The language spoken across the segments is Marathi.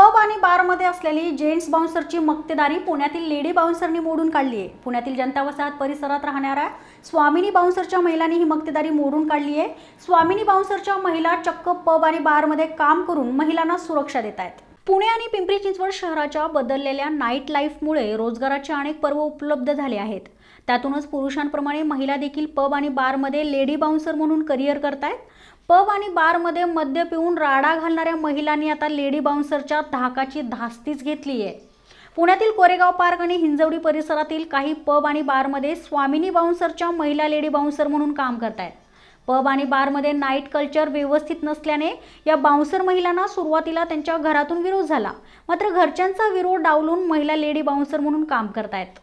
पब आणि बारमध्ये असलेली जेंट्स बाउन्सरची मक्तेदारी पुण्यातील लेडी बाउन्सरनी मोडून काढली आहे पुण्यातील जनता वसाहत परिसरात राहणाऱ्या स्वामिनी बाउन्सरच्या महिलांनी ही मक्तेदारी मोडून काढली आहे स्वामिनी बाउन्सरच्या महिला चक्क पब आणि बारमध्ये काम करून महिलांना सुरक्षा देत आहेत पुणे आणि पिंपरी चिंचवड शहराच्या बदललेल्या नाईट लाईफमुळे रोजगाराचे अनेक पर्व उपलब्ध झाले आहेत त्यातूनच पुरुषांप्रमाणे महिला देखील पब आणि बारमध्ये लेडी बाउन्सर म्हणून करिअर करतायत पब आणि बारमध्ये मद्य पिऊन राडा घालणाऱ्या महिलांनी आता लेडी बाउन्सरच्या धाकाची धास्तीच घेतली आहे पुण्यातील कोरेगाव पार्क आणि हिंजवडी परिसरातील काही पब आणि बारमध्ये स्वामिनी बाउन्सरच्या महिला लेडी बाउन्सर म्हणून काम करतायत पब आणि बारमध्ये नाईट कल्चर व्यवस्थित नसल्याने या बाउन्सर महिलांना सुरुवातीला त्यांच्या घरातून विरोध झाला मात्र घरच्यांचा विरोध डावलून महिला लेडी बाउन्सर म्हणून काम करतायत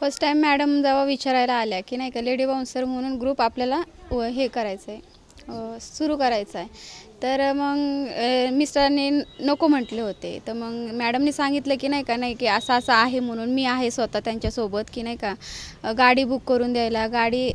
फर्स्ट टाइम मॅडम जेव्हा विचारायला आल्या की नाही का लेडी बाउन्सर म्हणून ग्रुप आपल्याला हे करायचं आहे सुरू करायचं आहे तर मग मिस्टरांनी नको म्हटले होते तर मग मॅडमने सांगितलं की नाही का नाही की असं असं आहे म्हणून मी आहे स्वतः त्यांच्यासोबत की नाही का गाडी बुक करून द्यायला गाडी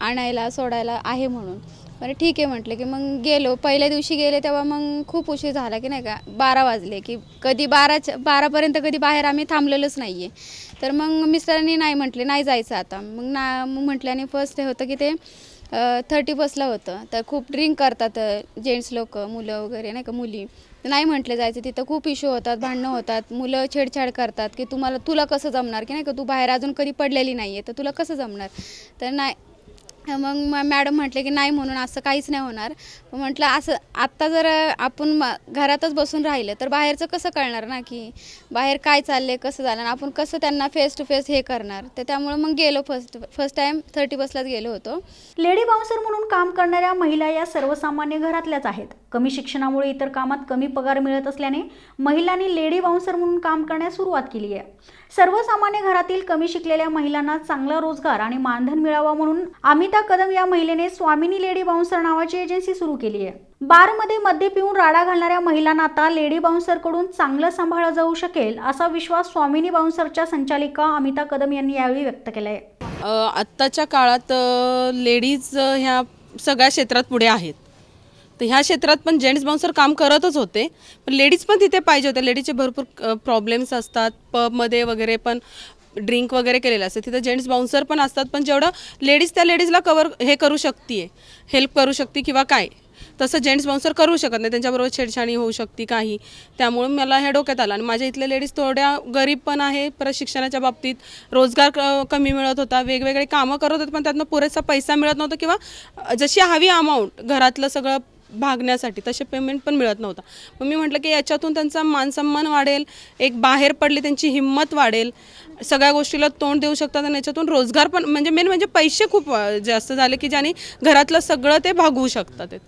आणायला सोडायला आहे म्हणून बरं ठीक आहे म्हटलं की मग गेलो पहिल्या दिवशी गेले तेव्हा मग खूप उशीर झाला की नाही का बारा वाजले की कधी बाराच्या बारापर्यंत कधी बाहेर आम्ही थांबलेलोच नाही आहे तर मग मिस्टरांनी नाही म्हटले नाही जायचं आता मग ना मग म्हटल्याने फर्स्ट हे होतं की ते थर्टी फर्स्टला होतं तर खूप ड्रिंक करतात जेंट्स लोक मुलं वगैरे नाही का मुली नाही म्हटले जायचं तिथं खूप इश्यू होतात भांडणं होतात मुलं छेडछाड करतात की तुम्हाला तुला कसं जमणार की नाही का तू बाहेर अजून कधी पडलेली नाही आहे तर तुला कसं जमणार तर नाही मग मॅडम म्हटले की नाही म्हणून असं काहीच नाही होणार म्हटलं असं आत्ता जर आपण घरातच बसून राहिलं तर बाहेरचं कसं कळणार ना की बाहेर काय आहे कसं झालं आपण कसं त्यांना फेस टू फेस हे करणार तर त्यामुळे मग गेलो फर्स्ट फर्स्ट टाइम थर्टी बसलाच गेलो होतो लेडी बाउन्सर म्हणून काम करणाऱ्या महिला या सर्वसामान्य घरातल्याच आहेत कमी शिक्षणामुळे इतर कामात कमी पगार मिळत असल्याने महिलांनी लेडी बाउन्सर म्हणून काम करण्यास सुरुवात केली आहे सर्वसामान्य घरातील कमी शिकलेल्या महिलांना चांगला रोजगार आणि मानधन मिळावा म्हणून अमिता कदम या महिलेने स्वामिनी लेडी बाउन्सर नावाची एजन्सी सुरू केली आहे बारमध्ये मद्य पिऊन राडा घालणाऱ्या महिलांना आता लेडी कडून चांगलं सांभाळलं जाऊ शकेल असा विश्वास स्वामिनी बाउन्सरच्या संचालिका अमिता कदम यांनी यावेळी व्यक्त केलाय आहे आत्ताच्या काळात लेडीज ह्या सगळ्या क्षेत्रात पुढे आहेत तर ह्या क्षेत्रात पण जेंट्स बाउन्सर काम करतच होते पण लेडीज पण तिथे पाहिजे होत्या लेडीजचे भरपूर प्रॉब्लेम्स असतात पबमध्ये वगैरे पण ड्रिंक वगैरे केलेलं असतं तिथं जेंट्स बाउन्सर पण असतात पण जेवढं लेडीज त्या लेडीजला कवर हे करू शकते हेल्प करू शकते किंवा काय तसं जेंट्स बाउन्सर करू शकत नाही त्यांच्याबरोबर छेडछाणी होऊ शकते काही त्यामुळे मला हे डोक्यात आलं आणि माझ्या इथल्या लेडीज थोड्या गरीब पण आहे परत शिक्षणाच्या बाबतीत रोजगार कमी मिळत होता वेगवेगळे कामं करत होते पण त्यातनं पुरेसा पैसा मिळत नव्हता किंवा जशी हवी अमाऊंट घरातलं सगळं भागण्यासाठी तसे पेमेंट पण मिळत नव्हता मग मी म्हटलं की याच्यातून त्यांचा मानसन्मान वाढेल एक बाहेर पडली त्यांची हिंमत वाढेल सगळ्या गोष्टीला तोंड देऊ शकतात आणि याच्यातून रोजगार पण म्हणजे मेन म्हणजे पैसे खूप जास्त झाले की ज्याने घरातलं सगळं ते भागवू शकतात